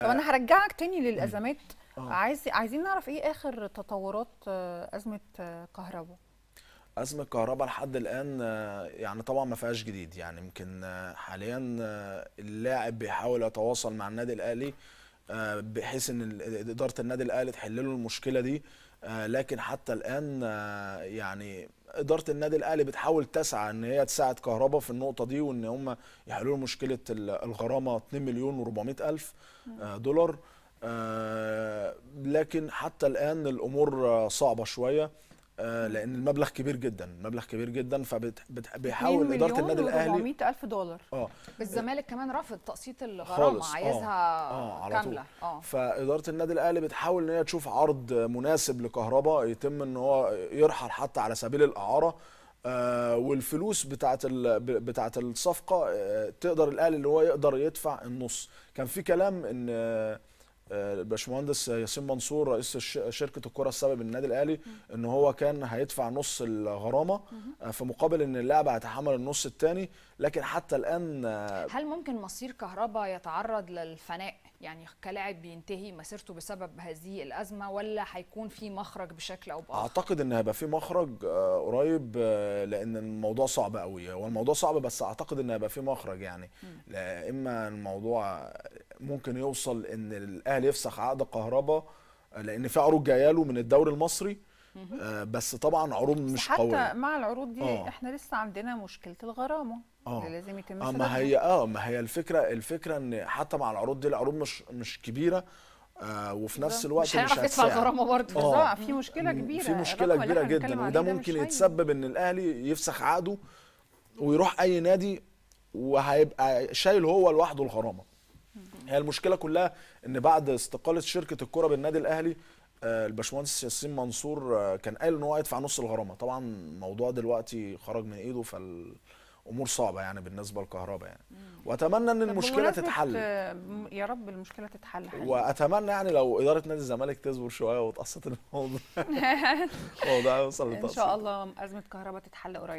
طب انا هرجعك تاني للازمات آه. عايز عايزين نعرف ايه اخر تطورات آه، ازمه آه، كهرباء ازمه كهرباء لحد الان يعني طبعا ما فيهاش جديد يعني يمكن حاليا اللاعب بيحاول يتواصل مع النادي الاهلي آه، بحيث ان اداره النادي الاهلي تحل له المشكله دي آه، لكن حتى الان آه، يعني اداره النادي الاهلي بتحاول تسعى ان هي تساعد كهربا في النقطه دي وان هم يحلوا مشكله الغرامه 2 مليون و400 الف نعم. دولار لكن حتى الان الامور صعبه شويه آه، لان المبلغ كبير جدا مبلغ كبير جدا فبيحاول اداره النادي الاهلي الف دولار اه الزمالك كمان رفض تقسيط الغرامه آه. عايزها آه. آه. على كامله اه فاداره النادي الاهلي بتحاول ان هي تشوف عرض مناسب لكهرباء يتم ان هو يرحل حتى على سبيل الاعاره آه والفلوس بتاعت بتاعت الصفقه آه تقدر الاهلي اللي هو يقدر يدفع النص كان في كلام ان آه الباشمهندس ياسين منصور رئيس شركه الكره السبب النادي الاهلي ان هو كان هيدفع نص الغرامه في مقابل ان اللاعب هيتحمل النص الثاني لكن حتى الان هل ممكن مصير كهربا يتعرض للفناء يعني كلاعب بينتهي مسيرته بسبب هذه الازمه ولا هيكون في مخرج بشكل او باخر اعتقد ان هيبقى في مخرج آه، قريب آه، لان الموضوع صعب قوي هو الموضوع صعب بس اعتقد ان هيبقى في مخرج يعني لا اما الموضوع ممكن يوصل ان الاهلي يفسخ عقد كهربا آه، لان في عروض جايه له من الدوري المصري آه، بس طبعا عروض مش قويه حتى مع العروض دي آه. احنا لسه عندنا مشكله الغرامه آه. اللي لازم يتم آه ما هي اه ما هي الفكره الفكره ان حتى مع العروض دي العروض مش مش كبيره آه وفي نفس الوقت مش هيعرف يدفع الغرامه برضه آه. في مشكله كبيره في مشكله كبيره جدا وده ممكن يتسبب ان الاهلي يفسخ عقده ويروح اي نادي وهيبقى شايل هو لوحده الغرامه هي المشكله كلها ان بعد استقاله شركه الكره بالنادي الاهلي آه، الباشمهندس ياسين منصور آه، كان قال ان هو هيدفع نص الغرامه طبعا الموضوع دلوقتي خرج من ايده فال امور صعبه يعني بالنسبه للكهرباء يعني مم. واتمنى ان المشكله تتحل آه، يا رب المشكله تتحل حقيقي. واتمنى يعني لو اداره نادي الزمالك تصبر شويه وتقسط الموضوع الموضوع يوصل ان شاء الله ازمه كهرباء تتحل قريب